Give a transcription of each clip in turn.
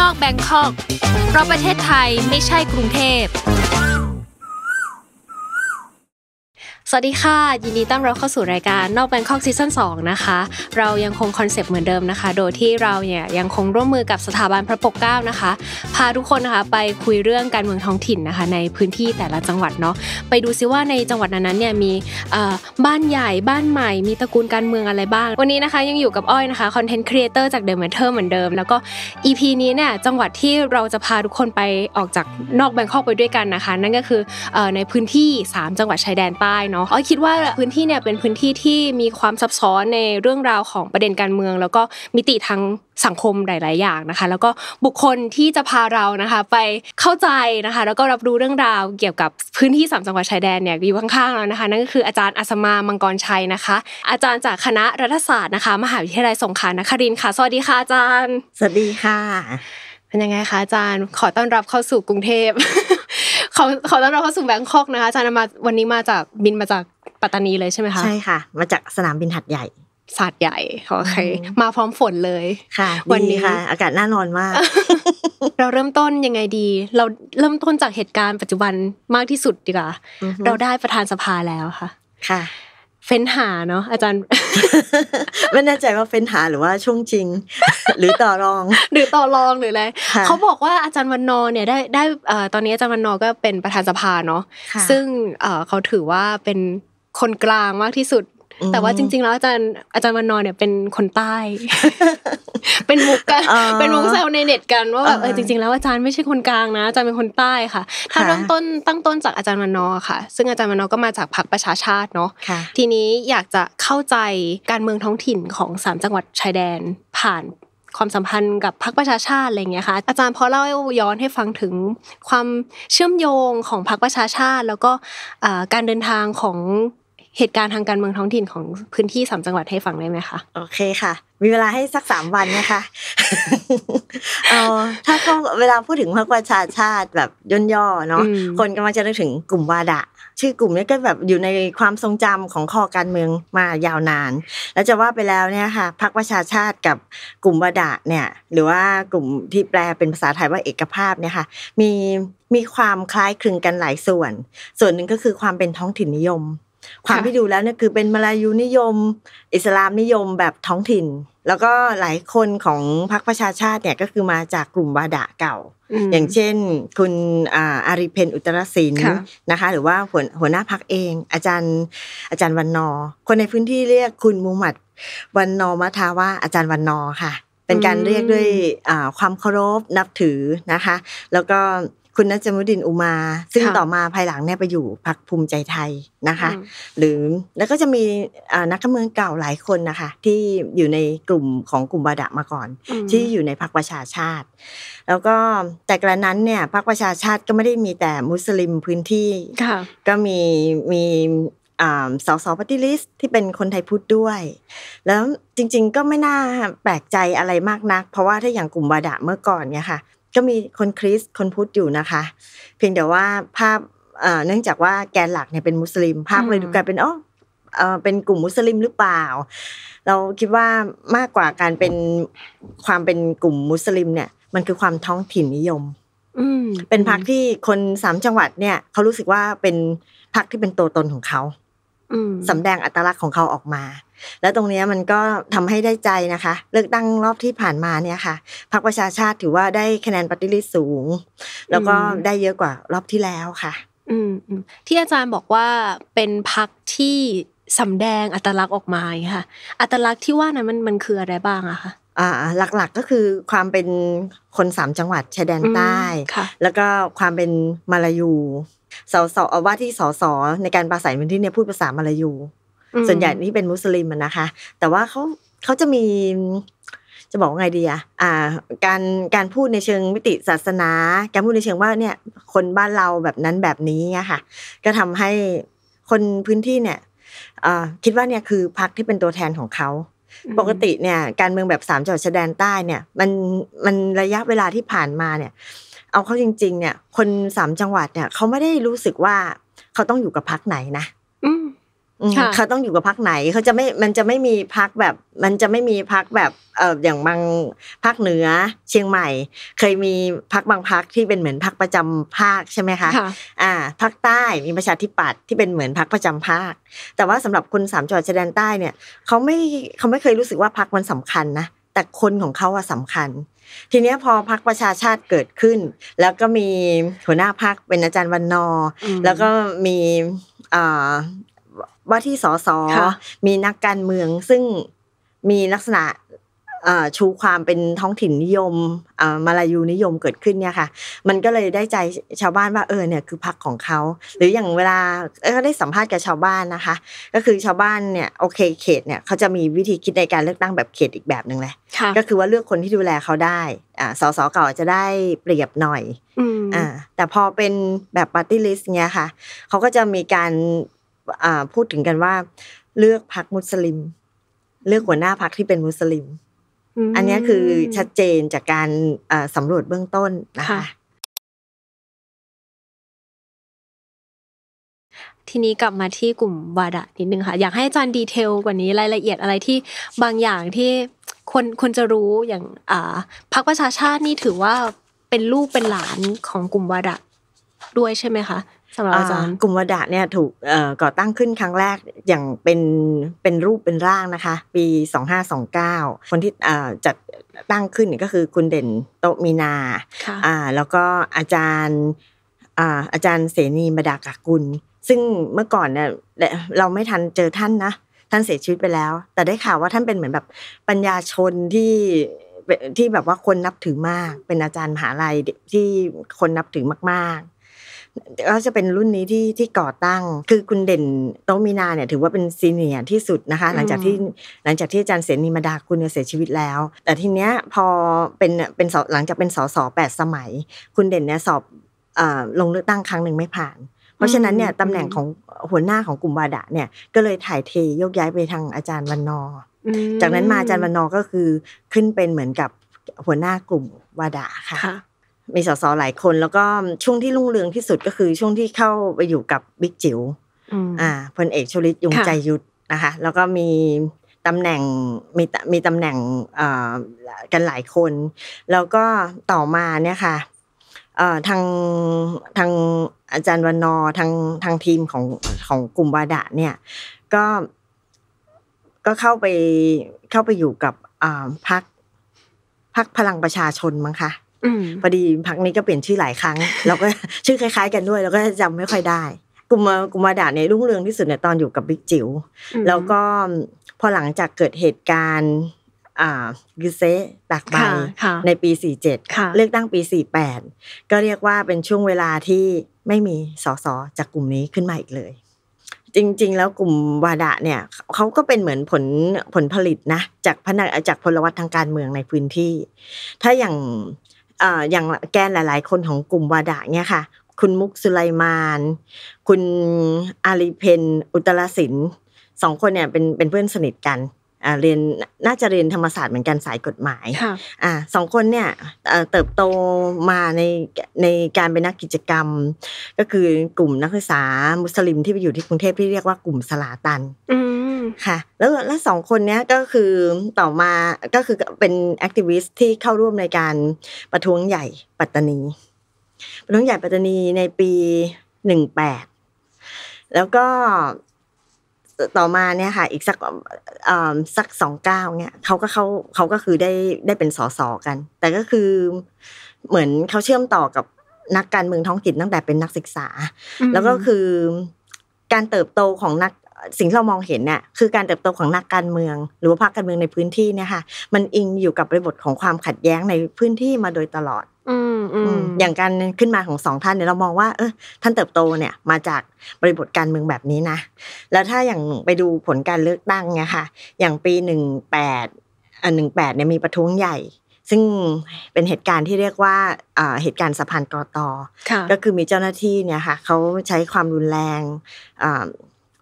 นอกแบงคอกเพราะประเทศไทยไม่ใช่กรุงเทพสวัสดีค่ะยินดีต้อนรับเข้าสู่รายการนอกแบงคอกซีซั่น2นะคะ เรายังคงคอนเซปต์เหมือนเดิมนะคะ โดยที่เราเนี่ยยังคงร่วมมือกับสถาบันพระปกเกล้านะคะพาทุกคนนะคะไปคุยเรื่องการเมืองท้องถิ่นนะคะในพื้นที่แต่ละจังหวัดเนาะไปดูซิว่าในจังหวัดนั้นเนี่ยมีบ้านใหญ่บ้านใหม่มีตระกูลการเมืองอะไรบ้างวันนี้นะคะยังอยู่กับอ้อยนะคะคอนเทนต์ครีเอเตอร์จากเดอะเมเทอร์เหมือนเดิมแล้วก็ EP นี้เนี่ยจังหวัดที่เราจะพาทุกคนไปออกจากนอกแบงคอกไปด้วยกันนะคะ นั่นก็คือในพื้นที่ 3 จังหวัดชายแดนใต้เนาะาะอ้อยคิดว่าพื้นที่เนี่ยเป็นพื้นที่ที่มีความซับซ้อนในเรื่องราวของประเด็นการเมือง แล้วก็มิติทางสังคมหลาย ๆ อย่างนะคะ แล้วก็บุคคลที่จะพาเรานะคะไปเข้าใจนะคะ แล้วก็รับรู้เรื่องราวเกี่ยวกับพื้นที่สามจังหวัดชายแดนเนี่ยอยู่ข้างๆเรานะคะนั่นก็คืออาจารย์อัสมามังกรชัยนะคะ อาจารย์จากคณะรัฐศาสตร์นะคะมหาวิทยาลัยสงขลานครินทร์ค่ะสวัสดีค่ะอาจารย์ สวัสดีค่ะเป็นยังไงคะอาจารย์ขอต้อนรับเข้าสู่กรุงเทพขาเขาต้อนรับเข้าสู่แบงคอกนะคะอาจารย์มาวันนี้มาจากบินมาจากปัตตานีเลยใช่ไหมคะใช่ค่ะ มาจากสนามบินหัดใหญ่สัตว์ใหญ่โอเค มาพร้อมฝนเลยค่ะ วันนี้ค่ะ อากาศน่านอนมากเราเริ่มต้นยังไงดี เราเริ่มต้นจากเหตุการณ์ปัจจุบันมากที่สุดดีกว่าเราได้ประธานสภาแล้วค่ะ ค่ะเฟ้นหาเนาะอาจารย์ไม่แน่ใจว่าเฟ้นหา หรือว่าช่วงจริง หรือต่อรอง หรือต่อรองหรืออะไรเขาบอกว่าอาจารย์วันนอเนี่ยได้ ได้ตอนนี้อาจารย์วันนอก็เป็นประธานสภาเนาะซึ่งเขาถือว่าเป็นคนกลางมากที่สุดแต่ว่าจริง ๆแล้วอาจารย์อาจารย์วันนอนเนี่ยเป็นคนใต้ เป็นมุกกัน เป็นมุกแซวในเน็ตกันว่าแบบเออจริงๆแล้วอาจารย์ไม่ใช่คนกลางนะอาจารย์เป็นคนใต้ค่ะ ถ้าเริ่มต้นตั้งต้นจากอาจารย์วันนอค่ะ ซึ่งอาจารย์วันนอก็มาจากพรรคประชาชาติเนาะทีนี้อยากจะเข้าใจการเมืองท้องถิ่นของสามจังหวัดชายแดน ผ่านความสัมพันธ์กับพรรคประชาชาติอะไรเงี้ยค่ะอาจารย์พอเล่าย้อนให้ฟังถึงความเชื่อมโยงของพรรคประชาชาติ แล้วก็การเดินทางของเหตุการณ์ทางการเมืองท้องถิ่นของพื้นที่สามจังหวัดให้ฟังได้ไหมคะโอเคค่ะ มีเวลาให้สักสามวันนะคะเออถ้าเขาเวลาพูดถึงพรรคประชาชาติแบบย่นย่อเนาะคนก็มักจะนึกถึงกลุ่มวาดะ ชื่อกลุ่มนี้ก็แบบอยู่ในความทรงจำของคอการเมืองมายาวนาน แล้วจะว่าไปแล้วเนี่ยค่ะพรรคประชาชาติกับกลุ่มวาดะเนี่ย หรือว่ากลุ่มที่แปลเป็นภาษาไทยว่าเอกภาพเนี่ยค่ะ มีมีความคล้ายคลึงกันหลายส่วน ส่วนหนึ่งก็คือความเป็นท้องถิ่นนิยมความที่ดูแล้วเนี่ยคือเป็นมาลายูนิยมอิสลามนิยมแบบท้องถิ่น แล้วก็หลายคนของพรรคประชาชาติเนี่ยก็คือมาจากกลุ่มวาดะเก่า อย่างเช่นคุณอาริเพนอุตรศินนะคะ หรือว่าหัวหัวหน้าพักเองอาจารย์อาจารย์วันนอคนในพื้นที่เรียกคุณมูหมัดวันนอมาทาว่าอาจารย์วันนอค่ะ เป็นการเรียกด้วยความเคารพนับถือนะคะ แล้วก็คุณนัจมุดินอุมา ซึ่งต่อมาภายหลังเนี่ยไปอยู่พรรคภูมิใจไทยนะคะ หรือแล้วก็จะมีนักการเมืองเก่าหลายคนนะคะ ที่อยู่ในกลุ่มของกลุ่มบาดะมาก่อน ที่อยู่ในพรรคประชาชาติ แล้วก็แต่กระนั้นเนี่ยพรรคประชาชาติก็ไม่ได้มีแต่มุสลิมพื้นที่ ก็มีมีสสปฏิลิสที่เป็นคนไทยพูดด้วย แล้วจริง ๆ ก็ไม่น่าแปลกใจอะไรมากนัก เพราะว่าถ้าอย่างกลุ่มบาดะเมื่อก่อนเนี่ยค่ะก็มีคนคริสต์คนพุทธอยู่นะคะ เพียงแต่ว่าภาพเนื่องจากว่าแกนหลักเนี่ยเป็นมุสลิม ภาพเลยดูกลายเป็นอ๋อเป็นกลุ่มมุสลิมหรือเปล่า เราคิดว่ามากกว่าการเป็นความเป็นกลุ่มมุสลิม เนี่ย มันคือความท้องถิ่นนิยมเป็นพักที่คนสามจังหวัดเนี่ยเขารู้สึกว่าเป็นพักที่เป็นตัวตนของเขาสำแดงอัตลักษณ์ของเขาออกมาแล้วตรงนี้มันก็ทำให้ได้ใจนะคะ เลือกตั้งรอบที่ผ่านมาเนี่ยค่ะพรรคประชาชาติถือว่าได้คะแนนปฏิริษีสูง แล้วก็ได้เยอะกว่ารอบที่แล้วค่ะ อืมที่อาจารย์บอกว่าเป็นพรรคที่สำแดงอัตลักษณ์ออกมาค่ะ อัตลักษณ์ที่ว่านั้นมันมันคืออะไรบ้างอะคะอ่าหลักๆก็คือความเป็นคนสามจังหวัดชายแดนใต้แล้วก็ความเป็นมาลายูสสอว่าที่สสในการปราศัยพื้นที่เนี่ยพูดภาษามาลายูส่วนใหญ่ที่เป็นมุสลิมนะคะ แต่ว่าเขาเขาจะมีจะบอกว่าไงดีอ่ะการการพูดในเชิงมิติศาสนาการพูดในเชิงว่าเนี่ยคนบ้านเราแบบนั้นแบบนี้นะค่ะ ก็ทำให้คนพื้นที่เนี่ยคิดว่าเนี่ยคือพรรคที่เป็นตัวแทนของเขาปกติเนี่ยการเมืองแบบสามจังหวัดชายแดนใต้เนี่ย มันมันระยะเวลาที่ผ่านมาเนี่ย เอาเข้าจริง ๆ เนี่ยคนสามจังหวัดเนี่ยเขาไม่ได้รู้สึกว่าเขาต้องอยู่กับพรรคไหนนะเขาต้องอยู่กับพักไหนเขาจะไม่มันจะไม่มีพักแบบมันจะไม่มีพักแบบเอออย่างบางพักเหนือเชียงใหม่ เคยมีพักบางพักที่เป็นเหมือนพักประจำภาคใช่ไหมคะอ่าพักใต้มีประชาธิปัตย์ที่เป็นเหมือนพักประจำภาค แต่ว่าสำหรับคนสามจังหวัดชายแดนใต้เนี่ย เขาไม่เขาไม่เคยรู้สึกว่าพักมันสำคัญนะแต่คนของเขาอะสำคัญ ทีนี้พอพักประชาชาติเกิดขึ้น แล้วก็มีหัวหน้าพักเป็นอาจารย์วันนอแล้วก็มีว่าที่สสมีนักการเมืองซึ่งมีลักษณะชูความเป็นท้องถิ่นนิยมมาลายูนิยมเกิดขึ้นเนี่ยค่ะ มันก็เลยได้ใจชาวบ้านว่าเออเนี่ยคือพักของเขาหรืออย่างเวลาก็ได้สัมภาษณ์กับชาวบ้านนะคะ ก็คือชาวบ้านเนี่ยโอเคเขตเนี่ยเขาจะมีวิธีคิดในการเลือกตั้งแบบเขตอีกแบบหนึ่งเลยก็คือว่าเลือกคนที่ดูแลเขาได้อ่สสเก่าจะได้เปรียบหน่อยอ่าแต่พอเป็นแบบปาร์ตี้ลิสต์เนี่ยค่ะเขาก็จะมีการพูดถึงกันว่าเลือกพักมุสลิม เลือกหัวหน้าพักที่เป็นมุสลิมอันนี้คือชัดเจนจากการสำรวจเบื้องต้นนะคะ ทีนี้กลับมาที่กลุ่มวาดะนิดนึงค่ะ อยากให้จารย์ดีเทลกว่านี้รายละเอียดอะไรที่บางอย่างที่คนคนจะรู้อย่างอ่าพรรคประชาชาตินี่ถือว่าเป็นลูกเป็นหลานของกลุ่มวาดะด้วยใช่ไหมคะสำหรับอาจารย์กลุ่มวดาเนี่ยถูกก่อตั้งขึ้นครั้งแรกอย่างเป็นเป็นรูปเป็นร่างนะคะ ปี 2529 คนที่จัดตั้งขึ้นก็คือคุณเด่นโตมีนาแล้วก็อาจารย์อาจารย์เสนีมดากากุล ซึ่งเมื่อก่อนเนี่ยเราไม่ทันเจอท่านนะท่านเสียชีวิตไปแล้ว แต่ได้ข่าวว่าท่านเป็นเหมือนแบบปัญญาชนที่ที่แบบว่าคนนับถือมาก เป็นอาจารย์มหาลัยที่คนนับถือมากๆก็จะเป็นรุ่นนี้ที่ที่ก่อตั้ง คือคุณเด่นโตมินาเนี่ยถือว่าเป็นซีเนียร์ที่สุดนะคะ หลังจากที่หลังจากที่อาจารย์เสนีมาดาคุณเสียชีวิตแล้วแต่ทีเนี้ยพอเป็นเป็นหลังจากเป็นสสแปดสมัย คุณเด่นเนี่ยสอบลงเลือกตั้งครั้งหนึ่งไม่ผ่าน เพราะฉะนั้นเนี่ยตำแหน่งของหัวหน้าของกลุ่มวาดะเนี่ยก็เลยถ่ายเทยกย้ายไปทางอาจารย์วันนอจากนั้นมาอาจารย์วันนอก็คือขึ้นเป็นเหมือนกับหัวหน้ากลุ่มวาดะค่ะมีสสหลายคนแล้วก็ช่วงที่รุ่งเรืองที่สุดก็คือช่วงที่เข้าไปอยู่กับบิ๊กจิ๋วอ่าพลเอกชลิตยงใจยุทธนะคะแล้วก็มีตำแหน่งมีมีตำแหน่งกันหลายคน แล้วก็ต่อมาเนี่ยค่ะทางทางอาจารย์วันนอทางทางทีมของของกลุ่มวาดะเนี่ยก็ก็เข้าไปเข้าไปอยู่กับพักพักพลังประชาชนมั้งคะพอดีพักนี้ก็เปลี่ยนชื่อหลายครั้งเราก็ชื่อคล้ายๆ กันด้วยเราก็จำไม่ค่อยได้กุมากุมาดาในรุ่งเรืองที่สุดเนี่ยตอนอยู่กับบิ๊กจิ๋วแล้วก็พอหลังจากเกิดเหตุการณ์กิเซตักใบในปี47เลือกตั้งปี48ก็เรียกว่าเป็นช่วงเวลาที่ไม่มีสสจากกลุ่มนี้ขึ้นมาอีกเลย จริง ๆ แล้วกลุ่มวาดะเนี่ยเขาก็เป็นเหมือนผลผลผลิตนะจากพนักจากพลวัตทางการเมืองในพื้นที่ ถ้าอย่างอย่างแกนหลาย ๆ คนของกลุ่มวาดะเนี่ยค่ะ คุณมุกสุไลมาน คุณอาลีเพน อุตรสินสองคนเนี่ยเป็นเป็นเพื่อนสนิทกันเรียนน่าจะเรียนธรรมศาสตร์เหมือนกันสายกฎหมายอ่าสองคนเนี่ยเติบโตมาในในการเป็นนักกิจกรรม ก็คือกลุ่มนักศึกษามุสลิมที่ไปอยู่ที่กรุงเทพที่เรียกว่ากลุ่มสลาตันค่ะ แล้วแล้วสองคนนี้ก็คือต่อมาก็คือเป็นแอคทิวิสต์ที่เข้าร่วมในการประท้วงใหญ่ปัตตานี ประท้วงใหญ่ปัตตานีในปีหนึ่งแปดแล้วก็ต่อมาเนี่ยค่ะอีกสักสักสองเก้าเนี่ยเขาก็เขาเขาก็คือได้ได้เป็นสสกัน แต่ก็คือเหมือนเขาเชื่อมต่อกับนักการเมืองท้องถิ่นตั้งแต่เป็นนักศึกษา แล้วก็คือการเติบโตของนักสิ่งที่เรามองเห็นเนี่ยคือการเติบโตของนักการเมือง หรือว่าพรรคการเมืองในพื้นที่เนี่ยค่ะมันอิงอยู่กับบริบทของความขัดแย้งในพื้นที่มาโดยตลอดออย่างการขึ้นมาของสองท่านเนี่ยเรามองว่าเออท่านเติบโตเนี่ยมาจากบริบทการเมืองแบบนี้นะ แล้วถ้าอย่างไปดูผลการเลือกตั้งเนี่ยค่ะ อย่างปีหนึ่งแปดอหนึ่งแปดเนี่ยมีประท้วงใหญ่ ซึ่งเป็นเหตุการณ์ที่เรียกว่าเหตุการณ์สะพานกรตอก็คือมีเจ้าหน้าที่เนี่ยค่ะเขาใช้ความรุนแรง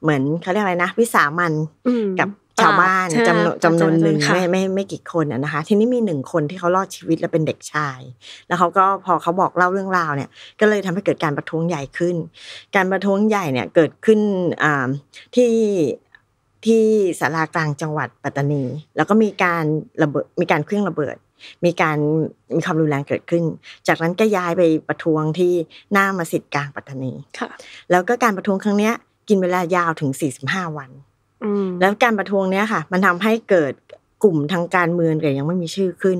เหมือนเขาเรียกอะไรนะ วิสามันกับชาวบ้านจำนวนจำนวนหนึ่งไม่ไม่ไม่กี่คนนะคะทีนี้มีหนึ่งคนที่เขารอดชีวิตและเป็นเด็กชายแล้วเขาก็พอเขาบอกเล่าเรื่องราวเนี่ยก็เลยทำให้เกิดการประท้วงใหญ่ขึ้น การประท้วงใหญ่เนี่ยเกิดขึ้นที่ที่สารากลางจังหวัดปัตตานี แล้วก็มีการระเบิดมีการเครื่องระเบิดมีการมีความรุนแรงเกิดขึ้น จากนั้นก็ย้ายไปประท้วงที่หน้ามาสธิ์กลางปัตตานีแล้วก็การประท้วงครั้งนี้กินเวลายาวถึง 45 วันแล้วการประท้วงเนี้ยค่ะ มันทำให้เกิดกลุ่มทางการเมืองแต่ยังไม่มีชื่อขึ้น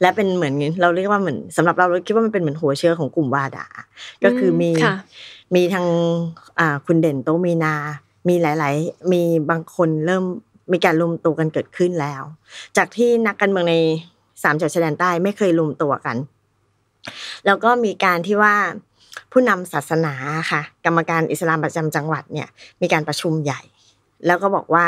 และเป็นเหมือนเราเรียกว่าเหมือนสำหรับเราเราคิดว่ามันเป็นเหมือนหัวเชื้อของกลุ่มวาดาก็คือมีมีทางคุณเด่นโตมีนา มีหลาย ๆ มีบางคนเริ่มมีการรวมตัวกันเกิดขึ้นแล้ว จากที่นักการเมืองในสามจังหวัดชายแดนใต้ไม่เคยรวมตัวกัน แล้วก็มีการที่ว่าผู้นำศาสนาค่ะ กรรมการอิสลามประจำจังหวัดเนี่ยมีการประชุมใหญ่แล้วก็บอกว่า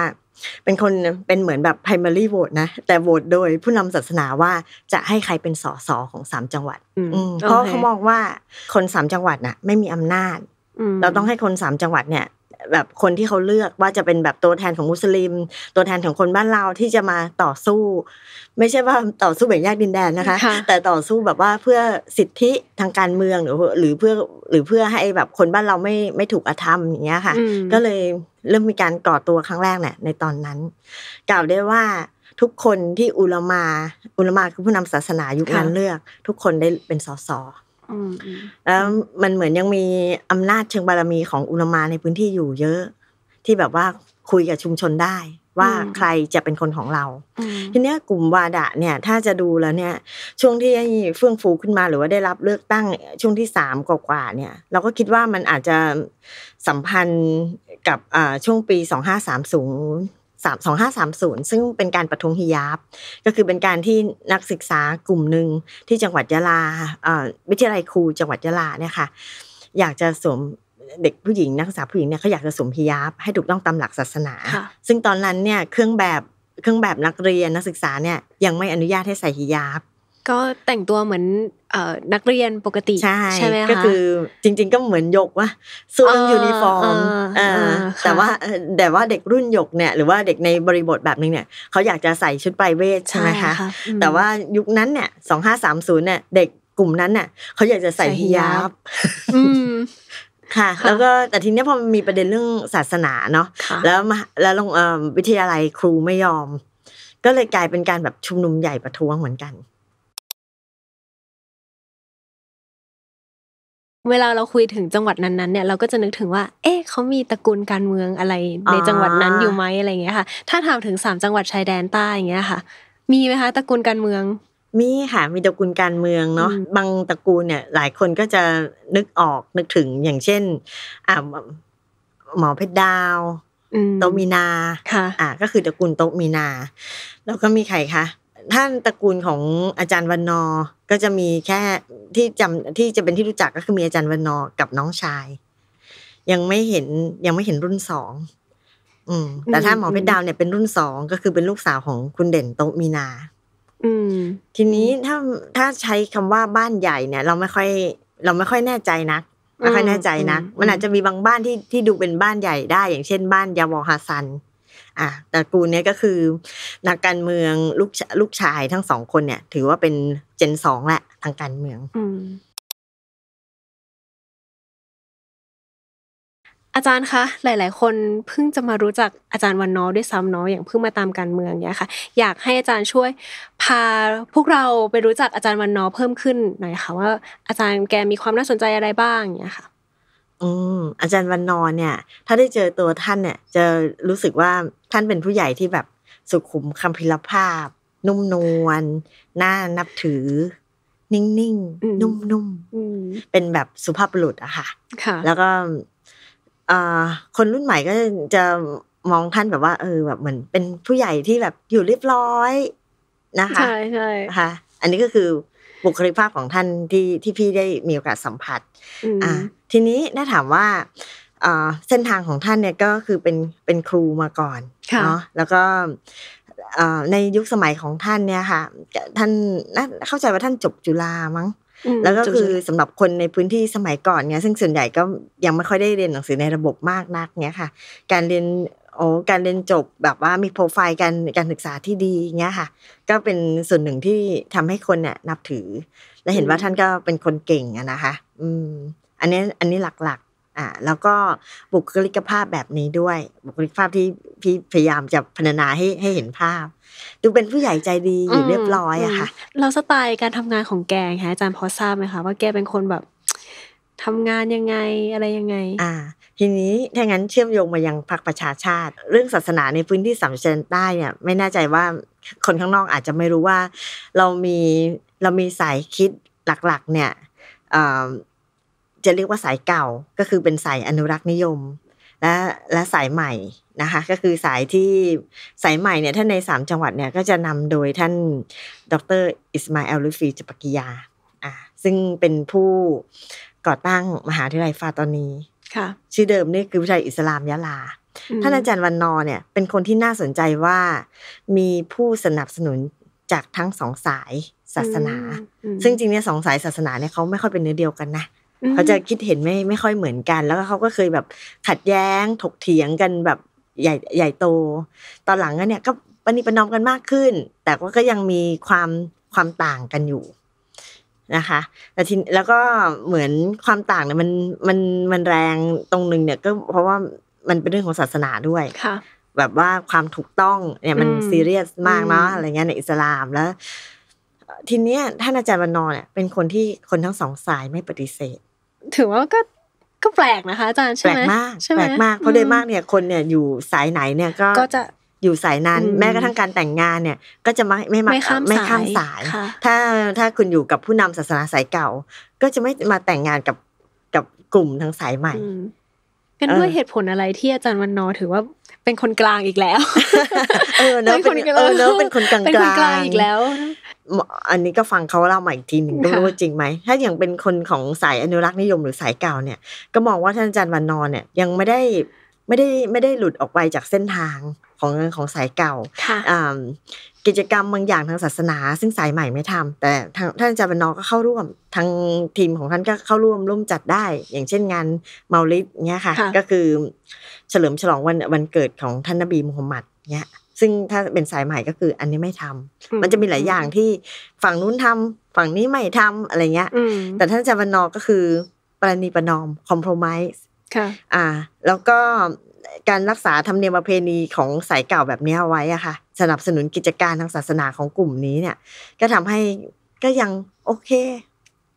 เป็นคนเป็นเหมือนแบบ primary vote นะแต่โหวตโดยผู้นำศาสนาว่าจะให้ใครเป็นสสของสามจังหวัดเพราะเขามองว่าคนสามจังหวัดน่ะไม่มีอำนาจ เราต้องให้คนสามจังหวัดเนี่ยแบบคนที่เขาเลือกว่าจะเป็นแบบตัวแทนของมุสลิมตัวแทนของคนบ้านเราที่จะมาต่อสู้ ไม่ใช่ว่าต่อสู้แบบแยกดินแดนนะคะ แต่ต่อสู้แบบว่าเพื่อสิทธิทางการเมืองหรือหรือเพื่อหรือเพื่อให้แบบคนบ้านเราไม่ไม่ถูกอาธรรมอย่างเงี้ยค่ะ ก็เลยเริ่มมีการก่อตัวครั้งแรกเนี่ยในตอนนั้น กล่าวได้ว่าทุกคนที่อุลมาอุลมาคือผู้นำศาสนายุคนั้นเลือก ทุกคนได้เป็นสสแล้วมันเหมือนยังมีอำนาจเชิงบารมีของอุลมาในพื้นที่อยู่เยอะ ที่แบบว่าคุยกับชุมชนได้ ว่าใครจะเป็นคนของเรา ทีเนี้ยกลุ่มวาดะเนี่ยถ้าจะดูแล้วเนี่ยช่วงที่เฟื่องฟูขึ้นมาหรือว่าได้รับเลือกตั้ง ช่วงที่สามกว่าเนี่ย เราก็คิดว่ามันอาจจะสัมพันธ์กับช่วงปีสองห้าสามศูนย์ศ2 5 3 0 ซึ่งเป็นการประท้วงฮิยาบก็คือเป็นการที่นักศึกษากลุ่มหนึ่งที่จังหวัดยะลาวิทยาลัยครู จังหวัดยะลาเนี่ยค่ะอยากจะสวมเด็กผู้หญิงนักศึกษาผู้หญิงเนี่ยเขาอยากจะสวมฮิยาบให้ถูกต้องตามหลักศาสนา ซึ่งตอนนั้นเนี่ยเครื่องแบบเครื่องแบบนักเรียนนักศึกษาเนี่ยยังไม่อนุญาตให้ใส่ฮิยาบก็แต่งตัวเหมือนนักเรียนปกติใช่ไหมคะก็คือจริง ๆ ก็เหมือนยกว่าสวมยูนิฟอร์มแต่ว่าแต่ว่าเด็กรุ่นยกเนี่ยหรือว่าเด็กในบริบทแบบนึงเนี่ยเขาอยากจะใส่ชุดไปเวทใช่ไหมคะแต่ว่ายุคนั้นเนี่ยสองห้าสามศูนย์เนี่ยเด็กกลุ่มนั้นเน่ะเขาอยากจะใส่ฮิญาบค่ะ แล้วก็แต่ทีนี้พอมีประเด็นเรื่องศาสนาเนาะแล้วมาแล้วงวิทยาลัยครูไม่ยอม ก็เลยกลายเป็นการแบบชุมนุมใหญ่ประท้วงเหมือนกันเวลาเราคุยถึงจังหวัดนั้นๆเนี่ยเราก็จะนึกถึงว่า เอ๊ะเขามีตระกูลการเมืองอะไร ในจังหวัดนั้นอยู่ไหมอะไรเงี้ยค่ะ ถ้าถามถึงสามจังหวัดชายแดนใต้อย่างเงี้ยค่ะ มีไหมคะตระกูลการเมือง มีค่ะมีตระกูลการเมืองเนาะ บางตระกูลเนี่ย หลายคนก็จะนึกออกนึกถึงอย่างเช่นอ่าหมอเพชรดาวโตมีนาค่ะอ่าก็คือตระกูลโตมีนา แล้วก็มีใครคะท่านตระกูลของอาจารย์วันนอก็จะมีแค่ที่จำที่จะเป็นที่รู้จักก็คือมีอาจารย์วันนอกับน้องชาย ยังไม่เห็นยังไม่เห็นรุ่นสองอืมแต่ถ้าหมอเพชรดาวเนี่ยเป็นรุ่นสองก็คือเป็นลูกสาวของคุณเด่นโตมีนา อืม ทีนี้ถ้าถ้าใช้คำว่าบ้านใหญ่ เนี่ย เราไม่ค่อยเราไม่ค่อยแน่ใจนักไม่ค่อยแน่ใจนะมันอาจจะมีบางบ้านที่ที่ดูเป็นบ้านใหญ่ได้ อย่างเช่น บ้านยาวอฮาซันอ่ะตระกูลเนี้ยก็คือนักการเมืองลูกลูกชายทั้งสองคนเนี่ยถือว่าเป็นเจนสองแหละทางการเมืองอาจารย์คะหลาย ๆ คนเพิ่งจะมารู้จักอาจารย์วันนอด้วยซ้ำเนาะอย่างเพิ่งมาตามการเมืองเนี่ยค่ะ อยากให้อาจารย์ช่วยพาพวกเราไปรู้จักอาจารย์วันนอเพิ่มขึ้นหน่อยค่ะว่าอาจารย์แกมีความน่าสนใจอะไรบ้างเนี่ยค่ะอืมอาจารย์วันนอนเนี่ย ถ้าได้เจอตัวท่านเนี่ยจะรู้สึกว่าท่านเป็นผู้ใหญ่ที่แบบสุขุมคัมพิลภาพ นุ่มนวลน่านับถือ นิ่งๆนุ่มๆเป็นแบบสุภาพบุรุษอะค่ะ แล้วก็คนรุ่นใหม่ก็จะมองท่านแบบว่า เออ แบบเหมือนเป็นผู้ใหญ่ที่แบบอยู่เรียบร้อยนะคะใช่ใช่ค่ะอันนี้ก็คือบุคลิกภาพของท่านที่ที่พี่ได้มีโอกาสสัมผัสอ่าทีนี้น่าถามว่าเส้นทางของท่านเนี่ยก็คือเป็นเป็นครูมาก่อนเนาะแล้วก็ในยุคสมัยของท่านเนี่ยค่ะ ท่านเข้าใจว่าท่านจบจุฬามั้งแล้วก็คือสำหรับคนในพื้นที่สมัยก่อนเนี่ยซึ่งส่วนใหญ่ก็ยังไม่ค่อยได้เรียนหนังสือในระบบมากนักเนี่ยค่ะ การเรียนโอ้การเรียนจบแบบว่ามีโปรไฟล์การการศึกษาที่ดีเงี้ยค่ะ ก็เป็นส่วนหนึ่งที่ทำให้คนเนี่ยนับถือ และเห็นว่าท่านก็เป็นคนเก่งอะนะคะ อืม อันนี้อันนี้หลักๆอ่าแล้วก็บุคลิกภาพแบบนี้ด้วย บุคลิกภาพที่พี่พยายามจะพรรณนาให้ให้เห็นภาพ ดูเป็นผู้ใหญ่ใจดีอยู่เรียบร้อยอะค่ะเราสไตล์การทำงานของแกค่ะอาจารย์พอทราบไหมคะว่าแกเป็นคนแบบทำงานยังไงอะไรยังไง อ่าทีนี้ถ้างั้นเชื่อมโยงมายังพรรคประชาชาติ เรื่องศาสนาในพื้นที่สามเชนใต้เนี่ยไม่แน่ใจว่าคนข้างนอกอาจจะไม่รู้ว่าเรามีเรามีสายคิดหลักๆเนี่ยจะเรียกว่าสายเก่าก็คือเป็นสายอนุรักษ์นิยมและและสายใหม่นะคะก็คือสายที่สายใหม่เนี่ยท่านในสามจังหวัดเนี่ยก็จะนำโดยท่านดรอิสมาเอลลุฟีจปกิยาอ่ะซึ่งเป็นผู้ก่อตั้งมหาวิทยาลัยฟาตอนีค่ะชื่อเดิมนี่คือวิทยาอิสลามยะลา ท่านอาจารย์วันนอเนี่ยเป็นคนที่น่าสนใจว่ามีผู้สนับสนุนจากทั้งสองสายศาสนา ซึ่งจริงเนี่ยสองสายศาสนาเนี่ยเขาไม่ค่อยเป็นเนื้อเดียวกันนะเขาจะคิดเห็นไม่ไม่ค่อยเหมือนกัน แล้วก็เขาก็เคยแบบขัดแย้ง ถกเถียงกันแบบใหญ่ใหญ่โต ตอนหลังเนี่ยก็ปณิปนอมกันมากขึ้น แต่ว่าก็ยังมีความความต่างกันอยู่นะคะแต่ทีแล้วก็เหมือนความต่างเนี่ยมัน มัน มันแรงตรงนึงเนี่ยก็เพราะว่ามันเป็นเรื่องของศาสนาด้วย ค่ะ แบบว่าความถูกต้องเนี่ยมันซีเรียสมากเนาะ อะไรเงี้ยในอิสลามแล้วทีเนี้ยท่านอาจารย์วันนอเนี่ยเป็นคนที่คนทั้งสองสายไม่ปฏิเสธ ถือว่าก็ ก็แปลกนะคะอาจารย์ใช่ไหมแปลกมาก แปลกมากเพราะโดยมากเนี่ยคนเนี่ยอยู่สายไหนเนี่ยก็ ก็จะอยู่สายนั้น แม้กระทั่งการแต่งงานเนี่ยก็จะไม่ไม่มาไม่ข้ามสายถ้าถ้าคุณอยู่กับผู้นำศาสนาสายเก่าก็จะไม่มาแต่งงานกับกับกลุ่มทางสายใหม่เป็นด้วยเหตุผลอะไรที่อาจารย์วันนอถือว่าเป็นคนกลางอีกแล้ว เออเนอะเป็นเออเนอะเป็นคนกลางเป็นคนกลางอีกแล้วอันนี้ก็ฟังเขาเล่ามาอีกทีหนึ่งก็รู้จริงไหมถ้าอย่างเป็นคนของสายอนุรักษ์นิยมหรือสายเก่าเนี่ยก็มองว่าท่านอาจารย์วันนอเนี่ยยังไม่ได้ไม่ได้ไม่ได้หลุดออกไปจากเส้นทางของของสายเก่ากิจกรรมบางอย่างทางศาสนา ซึ่งสายใหม่ไม่ทำ แต่ท่านอาจารย์บรรณก็เข้าร่วมทางทีมของท่านก็เข้าร่วมร่วมจัดได้ อย่างเช่นงานเมาลิดเนี้ยค่ะก็คือเฉลิมฉลองวันวันเกิดของท่านนบีมุฮัมมัดเนี้ยซึ่งถ้าเป็นสายใหม่ก็คืออันนี้ไม่ทำ มันจะมีหลายอย่างที่ฝั่งนู้นทำ ฝั่งนี้ไม่ทำอะไรเงี้ย แต่ท่านอาจารย์บรรณก็คือประนีประนอมคอมโพรมไมส์ค่ะอ่า แล้วก็การรักษาธรรมเนียมประเพณีของสายเก่าแบบนี้เอาไว้อะค่ะ สนับสนุนกิจการทางศาสนาของกลุ่มนี้เนี่ย ก็ทำให้ก็ยังโอเค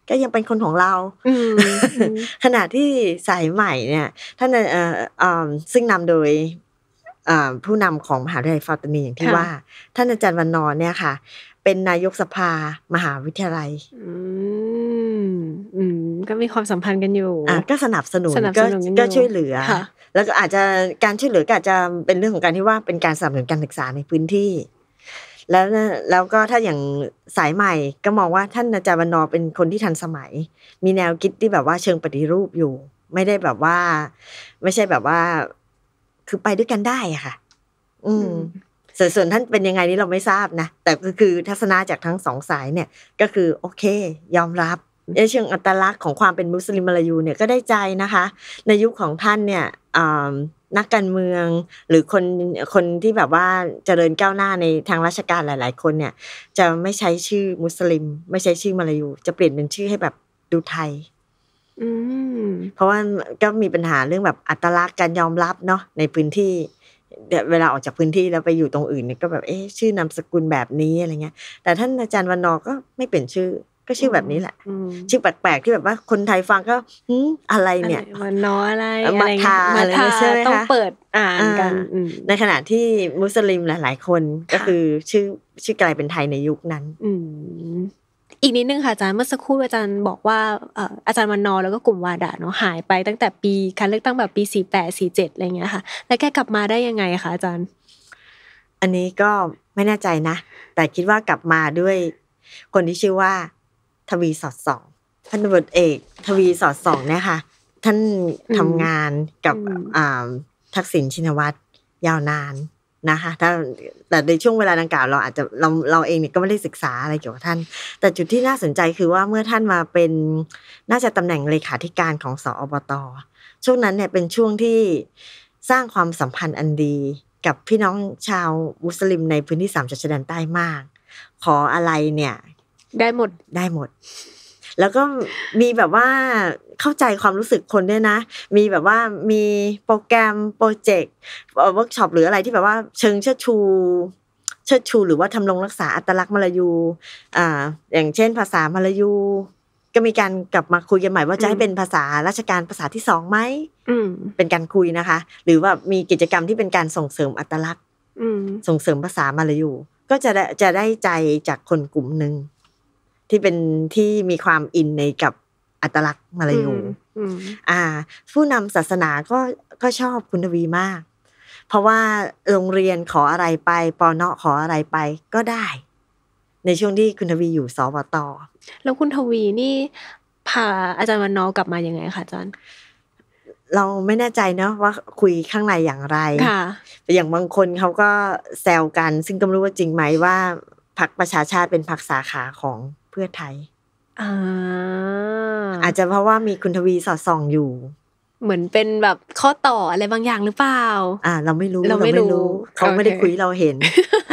ก็ยังเป็นคนของเราขณะที่สายใหม่เนี่ย ท่านเออซึ่งนำโดยผู้นำของมหาวิทยาลัยฟาตานีอย่างที่ว่า ท่านอาจารย์วันนอนเนี่ยค่ะ เป็นนายกสภามหาวิทยาลัย อืมก็มีความสัมพันธ์กันอยู่ อ่ะก็สนับสนุน ก็ช่วยเหลือ แล้วก็อาจจะการช่วยเหลือก็อาจจะเป็นเรื่องของการที่ว่าเป็นการสนับสนุนการศึกษาในพื้นที่ แล้วแล้วก็ถ้าอย่างสายใหม่ก็มองว่าท่านอาจารย์บรรณอเป็นคนที่ทันสมัย มีแนวคิดที่แบบว่าเชิงปฏิรูปอยู่ ไม่ได้แบบว่า ไม่ใช่แบบว่าคือไปด้วยกันได้ค่ะ อืมส่วนท่านเป็นยังไงนี่เราไม่ทราบนะแต่ก็คือทัศนะจากทั้งสองสายเนี่ย ก็คือ โอเค ยอมรับในเชิงอัตลักษณ์ของความเป็นมุสลิมมาลายูเนี่ยก็ได้ใจนะคะ ในยุคของท่านเนี่ยนักการเมือง หรือคนคนที่แบบว่าเจริญก้าวหน้าในทางราชการหลาย ๆคนเนี่ย จะไม่ใช้ชื่อมุสลิม ไม่ใช้ชื่อมาลายู จะเปลี่ยนเป็นชื่อให้แบบดูไทยเพราะว่าก็มีปัญหาเรื่องแบบอัตลักษณ์การยอมรับเนาะในพื้นที่เวลาออกจากพื้นที่แล้วไปอยู่ตรงอื่นเนี่ยก็แบบเอ๊ะชื่อนามสกุลแบบนี้อะไรเงี้ย แต่ท่านอาจารย์วันนอก็ไม่เปลี่ยนชื่อก็ชื่อแบบนี้แหละชื่อแปลกๆที่แบบว่าคนไทยฟังก็อะไรเนี่ยมันน้ออะไรมาทาอะไรใช่ไหมคะต้องเปิด อ่านกันในขณะที่มุสลิมหลาย ๆ คนก็คือชื่อชื่อกลายเป็นไทยในยุคนั้นอีกนิดนึงค่ะอาจารย์เมื่อสักครู่อาจารย์ บอกว่าอาจารย์มันนอ แล้วก็กลุ่มวาดะเนาะหายไปตั้งแต่ปีการเลือกตั้งแบบปีสี่แปดสี่เจ็ดอะไรเงี้ยค่ะแล้วแกกลับมาได้ยังไงคะอาจารย์ อันนี้ก็ไม่แน่ใจนะ แต่คิดว่ากลับมาด้วยคนที่ชื่อว่าทวีสอดสองพันตำรวจเอกทวีสอดสองเนี่ยค่ะท่านทำงานกับทักษิณชินวัตรยาวนานนะคะถ้าแต่ในช่วงเวลาดังกล่าวเราอาจจะเราเราเองเนี่ยก็ไม่ได้ศึกษาอะไรเกี่ยวกับท่าน แต่จุดที่น่าสนใจคือว่าเมื่อท่านมาเป็นน่าจะตำแหน่งเลขาธิการของสอบต ช่วงนั้นเนี่ยเป็นช่วงที่สร้างความสัมพันธ์อันดี กับพี่น้องชาวมุสลิมในพื้นที่สามจังหวัดชายแดนใต้มาก ขออะไรเนี่ยได้หมด ได้หมด แล้วก็มีแบบว่าเข้าใจความรู้สึกคนด้วยนะ มีแบบว่ามีโปรแกรมโปรเจกต์เวิร์กช็อปหรืออะไรที่แบบว่าเชิงเชิดชูเชิดชู หรือว่าทำรงรักษาอัตลักษณ์มลายู อ่า อย่างเช่น ภาษามลายูก็มีการกลับมาคุยกันใหม่ว่าจะให้เป็นภาษาราชการภาษาที่สองไหมเป็นการคุยนะคะ หรือว่ามีกิจกรรมที่เป็นการส่งเสริมอัตลักษณ์ส่งเสริมภาษามลายู ก็จะได้จะได้ใจจากคนกลุ่มหนึ่งที่เป็นที่มีความอินในกับอัตลักษณ์มาลายูอ่า ผู้นำศาสนาก็ก็ชอบคุณทวีมาก เพราะว่าโรงเรียนขออะไรไป ปอนอขออะไรไปก็ได้ ในช่วงที่คุณทวีอยู่สวตแล้วคุณทวีนี่พาอาจารย์วันนอกลับมายังไงคะอาจารย์เราไม่แน่ใจเนาะว่าคุยข้างในอย่างไรค่ะอย่างบางคนเขาก็แซวกัน ซึ่งก็ไม่รู้ว่าจริงไหมว่าพรรคประชาชาติเป็นพรรคสาขาของพื่อไทยอาจจะเพราะว่ามีคุณทวีสอดส่องอยู่ เหมือนเป็นแบบข้อต่ออะไรบางอย่างหรือเปล่าอ่า เราไม่รู้เราไม่รู้ เขาไม่ได้คุยเราเห็น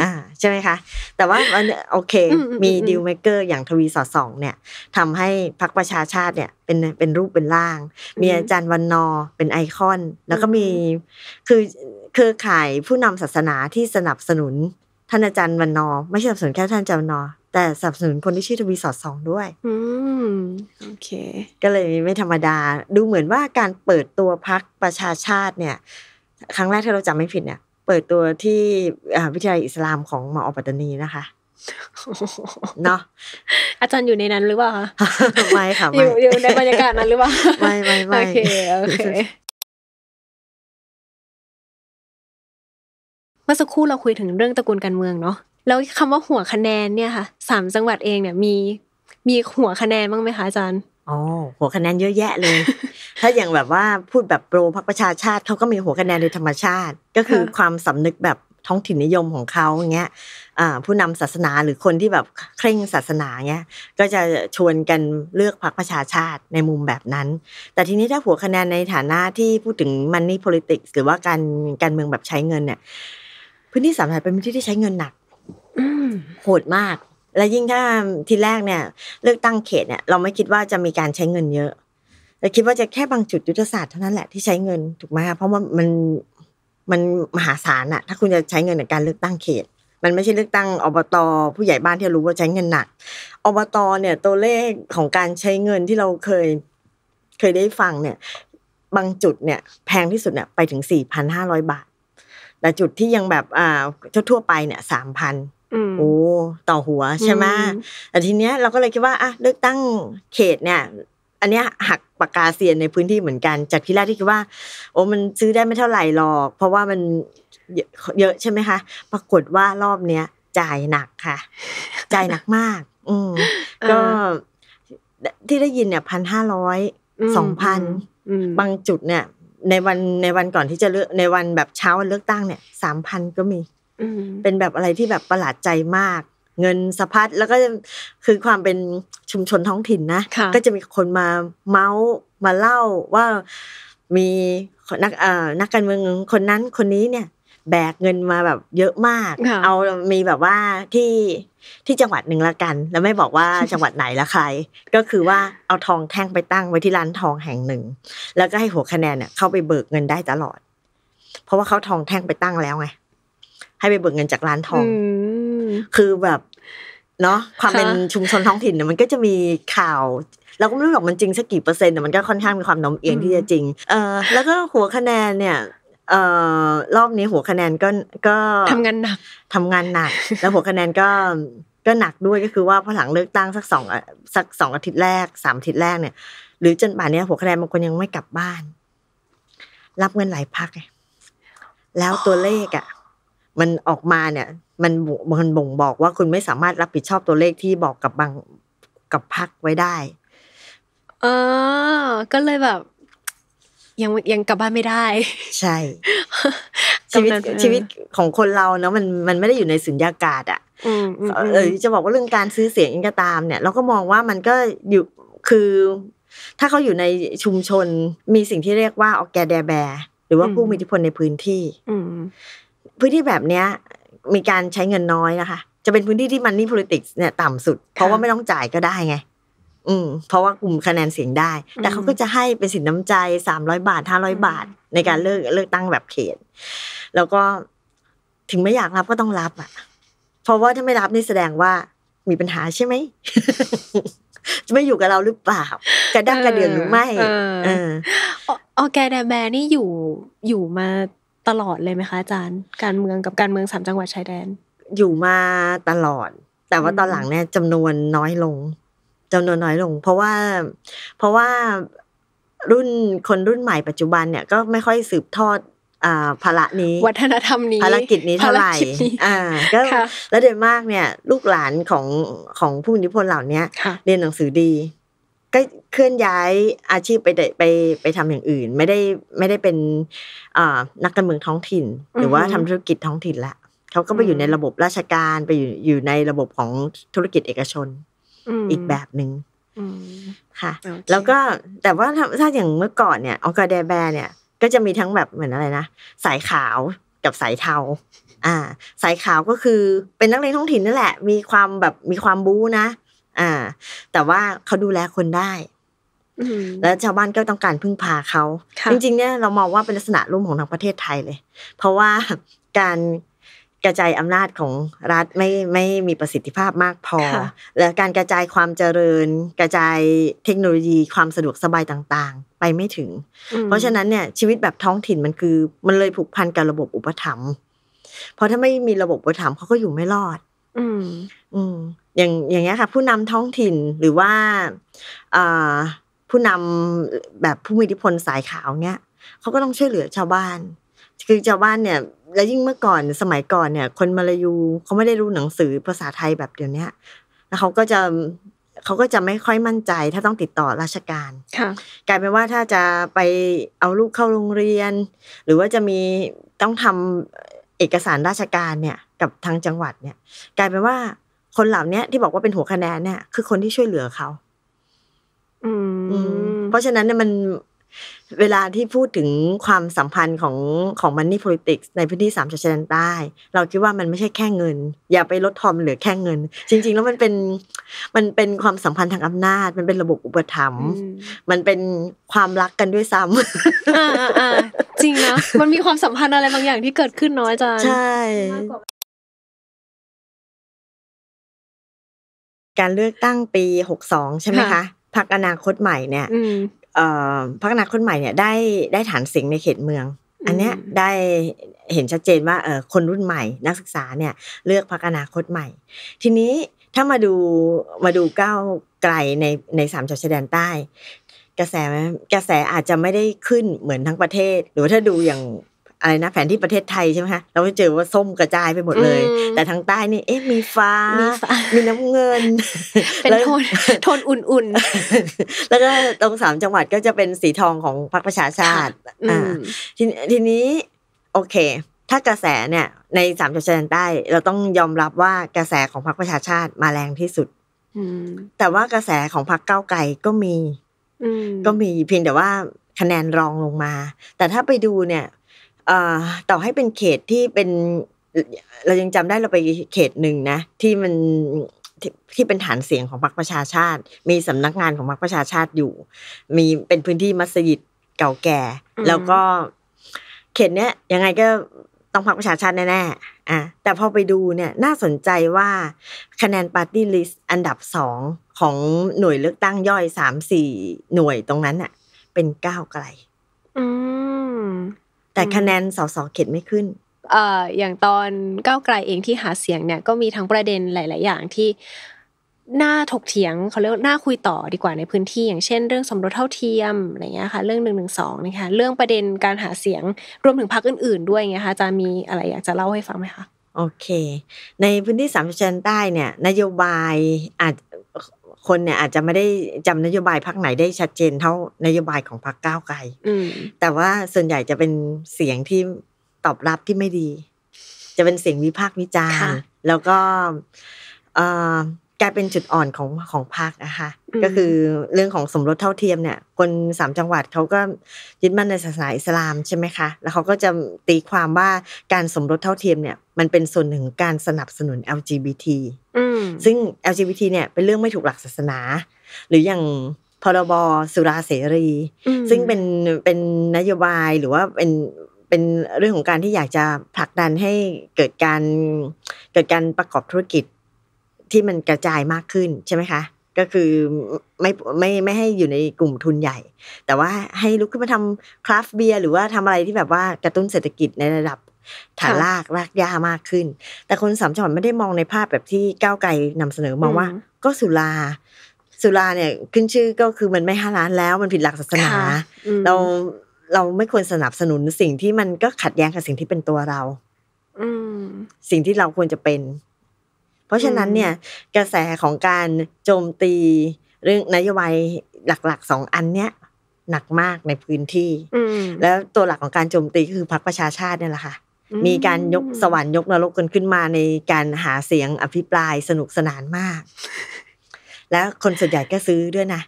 อ่า ใช่ไหมคะ แต่ว่าโอเค มีดีลเมกเกอร์อย่างทวีสอดส่อง เนี่ย ทำให้พรรคประชาชาติเนี่ยเป็นเป็นรูปเป็นร่าง มีอาจารย์วันนอเป็นไอคอน แล้วก็มีคือเครือข่ายผู้นำศาสนาที่สนับสนุนท่านอาจารย์วันนอไม่ใช่สนับสนุนแค่ท่านอาจารย์วันนอแต่สนับสนุนคนที่ชื่อทวีสอดสองด้วย อืม โอเค ก็เลยไม่ธรรมดา ดูเหมือนว่าการเปิดตัวพักประชาชาติเนี่ย ครั้งแรกที่เราจำไม่ผิดเนี่ย เปิดตัวที่วิทยาลัยอิสลามของมออปัตตานีนะคะ เนาะ อาจารย์อยู่ในนั้นหรือเปล่าคะไม่ค่ะอยู่อยู่ในบรรยากาศนั้นหรือเปล่า ไม่ไม่ไม่โอเคโอเค เมื่อสักครู่เราคุยถึงเรื่องตระกูลการเมืองเนาะแล้วคำว่าหัวคะแนนเนี่ยค่ะสามจังหวัดเองเนี่ยมี มีหัวคะแนนบ้างไหมคะอาจารย์อ๋อหัวคะแนนเยอะแยะเลยถ้าอย่างแบบว่าพูดแบบโปรพักประชาชาติเขาก็มีหัวคะแนนโดยธรรมชาติ ก็คือความสำนึกแบบท้องถิ่นนิยมของเขาอย่างเงี้ยผู้นำศาสนาหรือคนที่แบบเคร่งศาสนาเงี้ยก็จะชวนกันเลือกพรรคประชาชาติในมุมแบบนั้น แต่ทีนี้ถ้าหัวคะแนนในฐานะที่พูดถึงมันนี่ politics หรือว่าการการเมืองแบบใช้เงินเนี่ยพื้นที่สามจังหวัดเป็นพื้นที่ที่ใช้เงินหนักโหดมากและยิ่งถ้าทีแรกเนี่ย เลือกตั้งเขตเนี่ยเราไม่คิดว่าจะมีการใช้เงินเยอะเราคิดว่าจะแค่บางจุดยุทธศาสตร์เท่านั้นแหละที่ใช้เงินถูกไหมคะเพราะว่ามันมันมหาศาลอะถ้าคุณจะใช้เงินในการเลือกตั้งเขต มันไม่ใช่เลือกตั้งอบต ผู้ใหญ่บ้านที่รู้ว่าใช้เงินหนักอบตเนี่ยตัวเลขของการใช้เงินที่เราเคย เคยได้ฟังเนี่ย บางจุดเนี่ย แพงที่สุดเนี่ยไปถึงสี่พันห้าร้อยบาทแต่จุดที่ยังแบบอ่าทั่วไปเนี่ยสามพันโอ้ต่อหัวใช่ไหมแต่ทีเนี้ยเราก็เลยคิดว่าอ่ะเลือกตั้งเขตเนี่ย อันเนี้ยหักปากกาเซียนในพื้นที่เหมือนกันจากที่แรกที่คิดว่า โอ้มันซื้อได้ไม่เท่าไหร่หรอกเพราะว่ามัน เยอะใช่ไหมคะปรากฏว่ารอบเนี้ยจ่ายหนักค่ะ จ่ายหนักมาก อืมก็ที่ได้ยินเนี่ยพันห้าร้อยสองพันบางจุดเนี่ย ในวันในวันก่อนที่จะเลือกในวันแบบเช้าวันเลือกตั้งเนี่ยสามพันก็มีเป็นแบบอะไรที่แบบประหลาดใจมาก เงินสะพัดแล้วก็คือความเป็นชุมชนท้องถิ่นนะก็จะมีคนมาเมาส์มาเล่าว่ามีนักนักการเมืองคนนั้นคนนี้เนี่ย แบกเงินมาแบบเยอะมาก เอามีแบบว่าที่ที่จังหวัดหนึ่งละกัน แล้วไม่บอกว่าจังหวัดไหนละใคร ก็คือว่าเอาทองแท่งไปตั้งไว้ที่ร้านทองแห่งหนึ่ง แล้วก็ให้หัวคะแนนเนี่ยเข้าไปเบิกเงินได้ตลอด เพราะว่าเขาทองแท่งไปตั้งแล้วไงให้ไปเบิกเงินจากร้านทองคือแบบ เนาะความเป็นชุมชนท้องถิ่นเนี่ยมันก็จะมีข่าวเราก็ไม่รู้หรอกมันจริงสักกี่เปอร์เซ็นต์แต่มันก็ค่อนข้างมีความโน้มเอียงที่จะจริง เออแล้วก็หัวคะแนนเนี่ย เอ่อรอบนี้ หัวคะแนนก็ ก็ทำงานหนักทำงานหนัก แล้วหัวคะแนนก็ ก็หนักด้วยก็คือ ว่าพอหลังเลือกตั้งสักสองสักสองอาทิตย์แรกสามอาทิตย์แรกเนี่ย หรือจนป่านนี้หัวคะแนนบางคนยังไม่กลับบ้าน รับเงินหลายพักแล้วตัวเลขอ่ะมันออกมาเนี่ย มันมันบ่งบอกว่าคุณไม่สามารถรับผิดชอบตัวเลขที่บอกกับบางกับพักไว้ได้ เออ ก็เลยแบบ ยังยังกลับบ้านไม่ได้ ใช่ชีวิตชีวิตของคนเราเนาะมันมันไม่ได้อยู่ในสุญญากาศอ่ะเออจะบอกว่าเรื่องการซื้อเสียงเองก็ตามเนี่ย เราก็มองว่ามันก็อยู่คือถ้าเขาอยู่ในชุมชนมีสิ่งที่เรียกว่าออกแกเดแบหรือว่าผู้มีอิทธิพลในพื้นที่ อืพื้นที่แบบเนี้ยมีการใช้เงินน้อยนะคะ จะเป็นพื้นที่ที่มันนี่ politics เนี่ยต่ำสุด เพราะว่าไม่ต้องจ่ายก็ได้ไง อืมเพราะว่ากลุ่มคะแนนเสียงได้ แต่เขาก็จะให้เป็นสินน้ำใจสามร้อยบาทห้าร้อยบาท ในการเลือกเลือกตั้งแบบเขตแล้วก็ถึงไม่อยากรับก็ต้องรับอ่ะ เพราะว่าถ้าไม่รับนี่แสดงว่ามีปัญหาใช่ไหมจะไม่อยู่กับเราหรือเปล่ากระด้างกระเดื่องหรือไม่เอออแกนแบนี่อยู่อยู่มาตลอดเลยไหมคะอาจารย์การเมืองกับการเมืองสามจังหวัดชายแดน อยู่มาตลอด แต่ว่าตอนหลังเนี่ยจำนวนน้อยลงจำนวนน้อยลง เพราะว่าเพราะว่ารุ่นคนรุ่นใหม่ปัจจุบันเนี่ยก็ไม่ค่อยสืบทอดภาระนี้ วัฒนธรรมนี้ ภารกิจนี้เท่าไหร่อ่าก็แล้วโดยมากเนี่ย ลูกหลานของของผู้มีอิทธิพลเหล่านี้เรียนหนังสือดีก็เคลื่อนย้ายอาชีพไปไปไปทำอย่างอื่น ไม่ได้ไม่ได้เป็นนักการเมืองท้องถิ่น หรือว่าทำธุรกิจท้องถิ่นละเขาก็ไปอยู่ในระบบราชการไปอยู่อยู่ในระบบของธุรกิจเอกชน อีกแบบหนึ่งค่ะ แล้วก็แต่ว่าถ้าอย่างเมื่อก่อนเนี่ยออกาเดแบเนี่ย ก็จะมีทั้งแบบเหมือนอะไรนะสายขาวกับสายเทาอ่า สายขาวก็คือเป็นนักเรียนท้องถิ่นนั่นแหละ มีความแบบมีความบู๊นะอ่าแต่ว่าเขาดูแลคนได้แล้วชาวบ้านก็ต้องการพึ่งพาเขาจริงๆเนี่ยเรามองว่าเป็นลักษณะร่วมของทางประเทศไทยเลย เพราะว่าการกระจายอำนาจของรัฐไม่ไม่มีประสิทธิภาพมากพอ และการกระจายความเจริญ กระจายเทคโนโลยีความสะดวกสบายต่างๆ ไปไม่ถึง เพราะฉะนั้นเนี่ยชีวิตแบบท้องถิ่นมันคือ มันเลยผูกพันกับระบบอุปถัมภ์เพราะถ้าไม่มีระบบอุปถัมภ์เขาก็อยู่ไม่รอด อืมอืมอย่างอย่างเงี้ยค่ะผู้นำท้องถิ่นหรือว่าผู้นำแบบผู้มีอิทธิพลสายขาวเงี้ยเขาก็ต้องช่วยเหลือชาวบ้าน คือชาวบ้านเนี่ยแล้วยิ่งเมื่อก่อนสมัยก่อนเนี่ยคนมาลายูเขาไม่ได้รู้หนังสือภาษาไทยแบบเดี๋ยวนี้แล้วเขาก็จะเขาก็จะไม่ค่อยมั่นใจ ถ้าต้องติดต่อราชการกลายเป็นว่าถ้าจะไปเอาลูกเข้าโรงเรียน หรือว่าจะมีต้องทำเอกสารราชการเนี่ยกับทางจังหวัดเนี่ย กลายเป็นว่าคนเหล่านี้ที่บอกว่าเป็นหัวคะแนนเนี่ยคือคนที่ช่วยเหลือเขาเพราะฉะนั้นเนี่ยมันเวลาที่พูดถึงความสัมพันธ์ของของมันนี่ politics ในพื้นที่สามชายแดนใต้ เราคิดว่ามันไม่ใช่แค่เงิน อย่าไปลดทอมเหลือแค่เงิน จริง ๆ แล้วมันเป็น มันเป็นความสัมพันธ์ทางอำนาจ มันเป็นระบบอุปถัมภ์มันเป็นความรักกันด้วยซ้ำจริงนะมันมีความสัมพันธ์อะไรบางอย่างที่เกิดขึ้นน้อยจันใช่มากกว่าการเลือกตั้งปีหกสองใช่ไหมคะพักอนาคตใหม่เนี่ยพักอนาคตใหม่เนี่ย ได้ได้ฐานเสียงในเขตเมือง อันเนี้ยได้เห็นชัดเจนว่าเออคนรุ่นใหม่นักศึกษาเนี่ยเลือกพักอนาคตใหม่ ทีนี้ถ้ามาดูมาดูก้าวไกลในในสามจังหวัดชายแดนใต้ กระแสกระแสอาจจะไม่ได้ขึ้นเหมือนทั้งประเทศ หรือถ้าดูอย่างอะไรนะแผนที่ประเทศไทยใช่ไหมคะเราก็เจอว่าส้มกระจายไปหมดเลย แต่ทางใต้นี่เอ๊ะมีฟ้ามีน้ำเงินเป็นโทนโทนอุ่นๆแล้วก็ตรงสามจังหวัดก็จะเป็นสีทองของพรรคประชาชาติ อ่า ทีนี้ โอเคถ้ากระแสเนี่ย ในสามจังหวัดใต้ เราต้องยอมรับว่ากระแสของพรรคประชาชาติมาแรงที่สุดแต่ว่ากระแสของพรรคเก้าไกลก็มีก็มีเพียงแต่ว่าคะแนนรองลงมา แต่ถ้าไปดูเนี่ยต่อให้เป็นเขตที่เป็น เรายังจำได้เราไปเขตหนึ่งนะที่มันที่เป็นฐานเสียงของพรรคประชาชาติ มีสำนักงานของพรรคประชาชาติอยู่ มีเป็นพื้นที่มัสยิดเก่าแก่ แล้วก็เขตเนี้ยยังไงก็ต้องพรรคประชาชาติแน่ๆอ่ะแต่พอไปดูเนี่ยน่าสนใจว่าคะแนนปาร์ตี้ลิสต์อันดับสองของหน่วยเลือกตั้งย่อยสามสี่หน่วยตรงนั้นอ่ะ เป็นก้าวไกลแต่คะแนนสสเขตไม่ขึ้นอย่างตอนก้าวไกลเองที่หาเสียงเนี่ยก็มีทั้งประเด็นหลาย ๆ อย่างที่น่าถกเถียงเขาเรียกน่าคุยต่อดีกว่าในพื้นที่ อย่างเช่น เรื่องสมรสเท่าเทียมอะไรเงี้ยค่ะเรื่องหนึ่งหนึ่งสองนะคะเรื่องประเด็นการหาเสียงรวมถึงพรรคอื่น ๆด้วยเงี้ยค่ะจะมีอะไรอยากจะเล่าให้ฟังไหมคะโอเค ในพื้นที่สามจันใต้เนี่ยนโยบายอาจคนเนี่ยอาจจะไม่ได้จำนโยบายพักไหนได้ชัดเจนเท่านโยบายของพักก้าวไกลแต่ว่าส่วนใหญ่จะเป็นเสียงที่ตอบรับที่ไม่ดี จะเป็นเสียงวิพากษ์วิจารณ์แล้วก็กลายเป็นจุดอ่อนของของพักนะคะก็คือเรื่องของสมรสเท่าเทียมเนี่ยคนสามจังหวัดเขาก็ยึดมั่นในศาสนาอิสลามใช่ไหมคะแล้วเขาก็จะตีความว่าการสมรสเท่าเทียมเนี่ยมันเป็นส่วนหนึ่งการสนับสนุน LGBT ซึ่ง LGBT เนี่ยเป็นเรื่องไม่ถูกหลักศาสนา หรืออย่างพรบสุราเสรี ซึ่งเป็นเป็นนโยบายหรือว่าเป็นเป็นเรื่องของการที่อยากจะผลักดันให้เกิดการเกิดการประกอบธุรกิจที่มันกระจายมากขึ้นใช่ไหมคะก็คือไม่ไม่ไม่ให้อยู่ในกลุ่มทุนใหญ่ แต่ว่าให้ลุกขึ้นมาทำคราฟเบียร์หรือว่าทำอะไรที่แบบว่ากระตุ้นเศรษฐกิจในระดับฐานรากรากยามากขึ้น แต่คนสามจังหวัดไม่ได้มองในภาพแบบที่ก้าวไกลนำเสนอมองว่า ก็สุราสุราเนี่ยขึ้นชื่อก็คือมันไม่ห้าล้านแล้วมันผิดหลักศาสนาเราเราไม่ควรสนับสนุนสิ่งที่มันก็ขัดแย้งกับสิ่งที่เป็นตัวเราสิ่งที่เราควรจะเป็นราะฉะนั้นเนี่ยกระแสของการโจมตีเรื่องนโยบายหลักๆสองอันเนี้ย หนักมากในพื้นที่แล้วตัวหลักของการโจมตีก็คือพรรคประชาชาติเนี่ยแหละค่ะ มีการยกสวรรค์ยกนรกกันขึ้นมาในการหาเสียงอภิปรายสนุกสนานมาก แล้วคนส่วนใหญ่ก็ซื้อด้วยนะ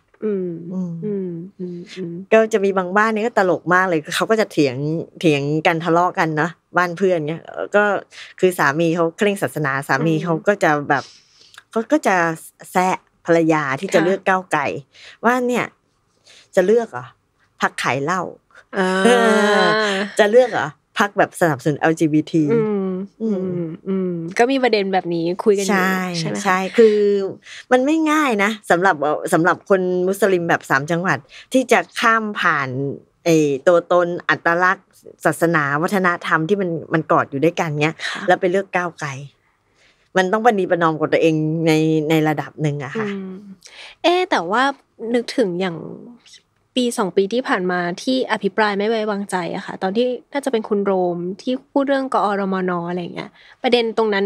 ก็จะมีบางบ้านเนี่ยก็ตลกมากเลยเขาก็จะเถียงเถียงกันทะเลาะกันนะบ้านเพื่อนเนี่ยก็คือสามีเขาเคร่งศาสนา สามีเขาก็จะแบบเขาก็จะแซะภรรยาที่จะเลือกก้าวไก่ ว่าเนี่ยจะเลือกเหรอพักขายเหล้าจะเลือกเหรอพักแบบสนับสนุน LGBT อืมอืมก็มีประเด็นแบบนี้คุยกันอยู่ใช่ไหมใช่ คือมันไม่ง่ายนะ สำหรับสำหรับคนมุสลิมแบบสามจังหวัดที่จะข้ามผ่านไอ้ตัวตนอัตลักษณ์ศาสนาวัฒนธรรมที่มันมันกอดอยู่ด้วยกันเนี้ย แล้วไปเลือกก้าวไกล มันต้องปณีประนอมกับตัวเองในในระดับหนึ่งอะค่ะเอ๊แต่ว่านึกถึงอย่างปีสองปีที่ผ่านมาที่อภิปรายไม่ไว้วางใจอะค่ะตอนที่น่าจะเป็นคุณโรมที่พูดเรื่องกอรมนอะไรเงี้ย ประเด็นตรงนั้น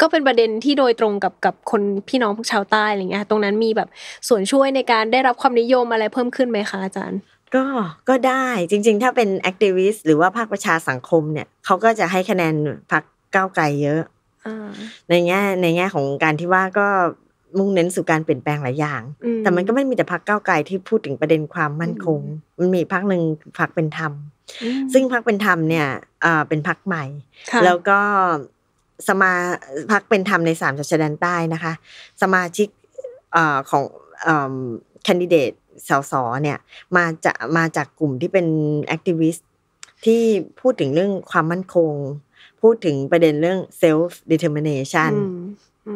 ก็เป็นประเด็นที่โดยตรงกับกับคนพี่น้องพวกชาวใต้อะไรเงี้ยตรงนั้นมีแบบส่วนช่วยในการได้รับความนิยมอะไรเพิ่มขึ้นไหมคะอาจารย์ ก็ก็ได้จริง ๆ ถ้าเป็นแอคทิวิสต์หรือว่าภาคประชาสังคม เนี่ยเขาก็จะให้คะแนนพรรคก้าวไกลเยอะในแง่ในแง่ของการที่ว่าก็มุ่งเน้นสู่การเปลี่ยนแปลงหลายอย่าง แต่มันก็ไม่มีแต่พักเก้าไกลที่พูดถึงประเด็นความมั่นคง มันมีพักหนึ่งพักเป็นธรรม ซึ่งพักเป็นธรรมเนี่ยเป็นพักใหม่ แล้วก็สมาพักเป็นธรรมในสามจังหวัดชายแดนใต้นะคะสมาชิกของแคนดิเดตสสเนี่ยมาจะมาจากกลุ่มที่เป็นแอคทิวิสต์ที่พูดถึงเรื่องความมั่นคง พูดถึงประเด็นเรื่องเซ s e l เ d e t e r m i n เนชัน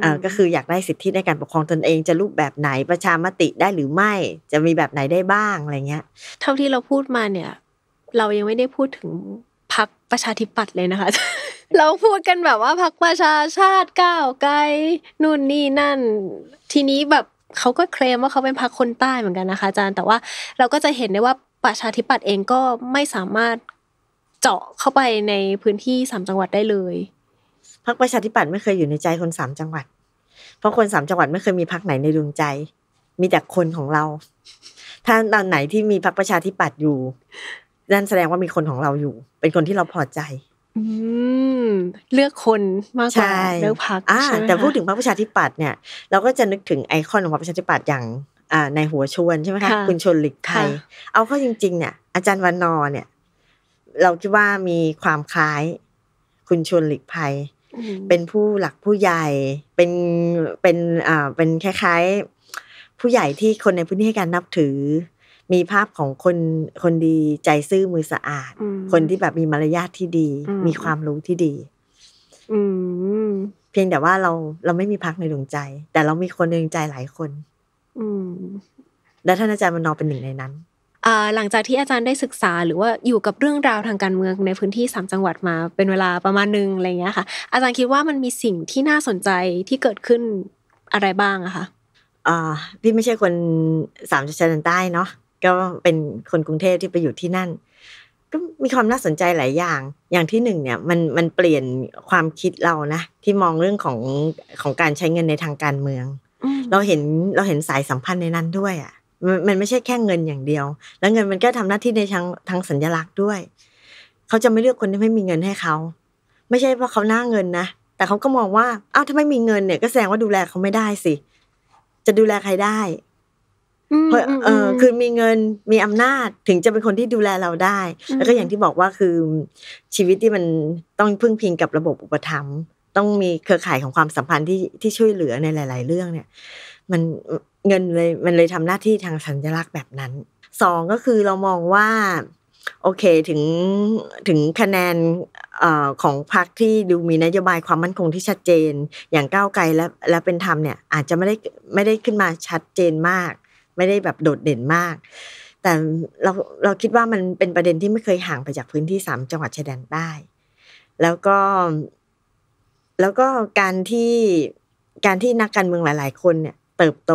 อ่าก็คืออยากได้สิทธิในการปกครองตนเองจะรูปแบบไหนประชามติได้หรือไม่จะมีแบบไหนได้บ้างอะไรเงี้ย เท่าที่เราพูดมาเนี่ย เรายังไม่ได้พูดถึงพักประชาธิปัตย์เลยนะคะ เราพูดกันแบบว่าพักประชาชาติก้าวไกลนู่นนี่นั่นทีนี้แบบเขาก็เคลมว่าเขาเป็นพักคคนใต้เหมือนกันนะคะ อาจารย์ แต่ว่าเราก็จะเห็นได้ว่าประชาธิปัตย์เองก็ไม่สามารถเจาะเข้าไปในพื้นที่สามจังหวัดได้เลยพรรคประชาธิปัตย์ไม่เคยอยู่ในใจคนสามจังหวัด เพราะคนสามจังหวัดไม่เคยมีพรรคไหนในดวงใจ มีแต่คนของเรา ถ้าตอนไหนที่มีพรรคประชาธิปัตย์อยู่ นั่นแสดงว่ามีคนของเราอยู่ เป็นคนที่เราพอใจเลือกคนมากกว่าเลือกพรรคแต่พูดถึงพรรคประชาธิปัตย์เนี่ย เราก็จะนึกถึงไอคอนของพรรคประชาธิปัตย์อย่างในหัวชวนใช่ไหมคะ คุณชนหลิกไทยเอาเข้าจริง ๆเนี่ย อาจารย์วันนอเนี่ย เราคิดว่ามีความคล้าย คุณชวนหลีกภัยเป็นผู้หลักผู้ใหญ่เป็นเป็นอ่าเป็นคล้ายๆผู้ใหญ่ที่คนในพื้นที่ให้การนับถือ มีภาพของคนคนดีใจซื่อมือสะอาด คนที่แบบมีมารยาทที่ดี มีความรู้ที่ดีเพียงแต่ว่าเราเราไม่มีพักในดวงใจ แต่เรามีคนในดวงใจหลายคน อืและท่านอาจารย์มโนนอเป็นหนึ่งในนั้นหลังจากที่อาจารย์ได้ศึกษาหรือว่าอยู่กับเรื่องราวทางการเมืองในพื้นที่3จังหวัดมา เป็นเวลาประมาณนึงอะไรเงี้ยค่ะอาจารย์คิดว่ามันมีสิ่งที่น่าสนใจที่เกิดขึ้นอะไรบ้างอะคะพี่ไม่ใช่คนสามจังหวัดใต้เนาะก็เป็นคนกรุงเทพที่ไปอยู่ที่นั่น ก็มีความน่าสนใจหลายอย่าง อย่างที่หนึ่งเนี่ยมันมันเปลี่ยนความคิดเรานะที่มองเรื่องของของการใช้เงินในทางการเมืองเราเห็นเราเห็นสายสัมพันธ์ในนั้นด้วยอะมันไม่ใช่แค่เงินอย่างเดียว แล้วเงินมันก็ทำหน้าที่ในทางทางสัญลักษณ์ด้วยเขาจะไม่เลือกคนที่ไม่มีเงินให้เขาไม่ใช่เพราะเขาหน้าเงินนะแต่เขาก็มองว่าอ้าวถ้าไม่มีเงิน เนี่ยก็แสดงว่าดูแลเขาไม่ได้สิ จะดูแลใครได้เพราะเออ คือมีเงินมีอำนาจถึงจะเป็นคนที่ดูแลเราได้ แล้วก็อย่างที่บอกว่าคือชีวิตที่มันต้องพึ่งพิงกับระบบอุปถัมภ์ต้องมีเครือข่ายของความสัมพันธ์ที่ที่ช่วยเหลือในหลาย ๆ เรื่องเนี่ย มันเงินเลยมันเลยทำหน้าที่ทางสัญลักษณ์แบบนั้นสองก็คือเรามองว่า โอเคถึงถึงคะแนนอของพรรคที่ดูมีนโยบายความมั่นคงที่ชัดเจน อย่างก้าวไกลและและเป็นธรรมเนี่ย อาจจะไม่ได้ไม่ได้ขึ้นมาชัดเจนมาก ไม่ได้แบบโดดเด่นมาก แต่เราเราคิดว่ามันเป็นประเด็นที่ไม่เคยห่างไปจากพื้นที่สามจังหวัดชายแดนใต้แล้วก็ แล้วก็การที่การที่นักการเมืองหลาย ๆคนเนี่ยเติบโต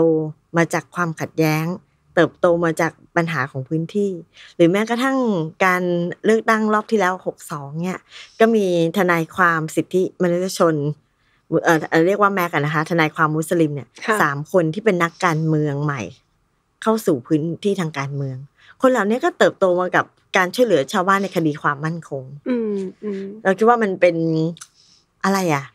มาจากความขัดแย้ง เติบโตมาจากปัญหาของพื้นที่ หรือแม้กระทั่งการเลือกตั้งรอบที่แล้ว62เนี่ย ก็มีทนายความสิทธิมนุษยชนเออเรียกว่าแม็กกันนะคะ ทนายความมุสลิมเนี่ยสามคนที่เป็นนักการเมืองใหม่ เข้าสู่พื้นที่ทางการเมือง คนเหล่านี้ก็เติบโตมากับการช่วยเหลือชาวบ้านในคดีความมั่นคงเราคิดว่ามันเป็นอะไรอ่ะ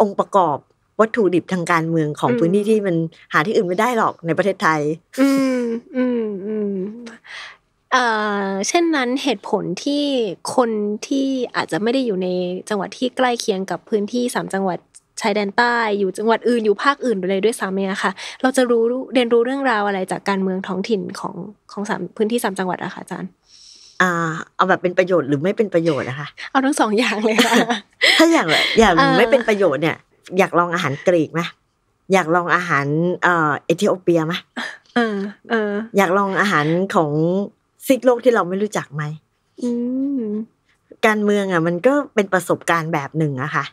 องค์ประกอบวัตถุดิบทางการเมืองของพื้นที่ที่มันหาที่อื่นไม่ได้หรอกในประเทศไทย อืมอืมอืมเช่นนั้นเหตุผลที่คนที่อาจจะไม่ได้อยู่ในจังหวัดที่ใกล้เคียงกับพื้นที่สามจังหวัดชายแดนใต้ อยู่จังหวัดอื่นอยู่ภาคอื่นเลยด้วยซ้ำเนี่ยค่ะ เราจะรู้เรียนรู้เรื่องราวอะไรจากการเมืองท้องถิ่นของของสามพื้นที่สามจังหวัดอะค่ะอาจารย์ อ่า เอาแบบเป็นประโยชน์หรือไม่เป็นประโยชน์นะคะเอาทั้งสองอย่างเลยค่ะถ้าอย่างอย่างไม่เป็นประโยชน์เนี่ยอยากลองอาหารกรีกไหมอยากลองอาหาร เอ่อเอธิโอเปียไหมเออเออ อยากลองอาหารของซิกโลกที่เราไม่รู้จักไหมการเมืองอ่ะ มันก็เป็นประสบการณ์แบบหนึ่งอะค่ะ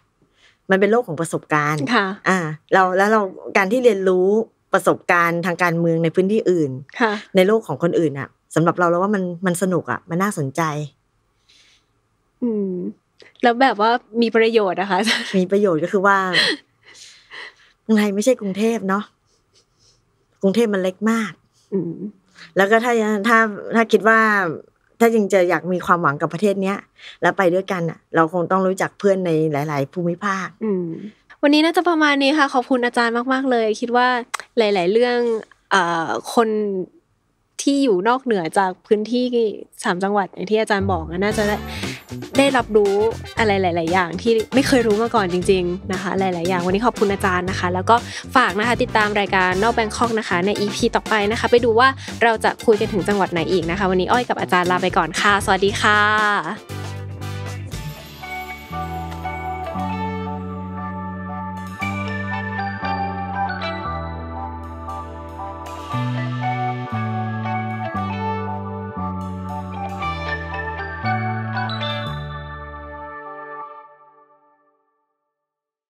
มันเป็นโลกของประสบการณ์ค่ะ อ่า เราแล้วเราการที่เรียนรู้ประสบการณ์ทางการเมืองในพื้นที่อื่นค่ะในโลกของคนอื่นอ่ะ สำหรับเราแล้วว่ามันมันสนุกอ่ะมันน่าสนใจ อืมแล้วแบบว่ามีประโยชน์นะคะมีประโยชน์ก็คือว่าเมืองไทยไม่ใช่กรุงเทพเนาะกรุงเทพมันเล็กมากแล้วก็ถ้าถ้าถ้าคิดว่า ถ้าจริงจะอยากมีความหวังกับประเทศเนี้ยแล้วไปด้วยกันอ่ะ เราคงต้องรู้จักเพื่อนในหลาย ๆ ภูมิภาควันนี้น่าจะประมาณนี้ค่ะขอบคุณอาจารย์มาก ๆ เลย คิดว่าหลาย ๆ เรื่องอคนที่อยู่นอกเหนือจากพื้นที่สามจังหวัดอย่างที่อาจารย์บอกน่าจะได้รับรู้อะไรหลาย ๆ อย่างที่ไม่เคยรู้มาก่อนจริง ๆ นะคะ หลาย ๆ อย่าง วันนี้ขอบคุณอาจารย์นะคะ แล้วก็ฝากนะคะติดตามรายการนอกแบงคอกนะคะ ใน EP ต่อไปนะคะ ไปดูว่าเราจะคุยกันถึงจังหวัดไหนอีกนะคะ วันนี้อ้อยกับอาจารย์ลาไปก่อนค่ะ สวัสดีค่ะ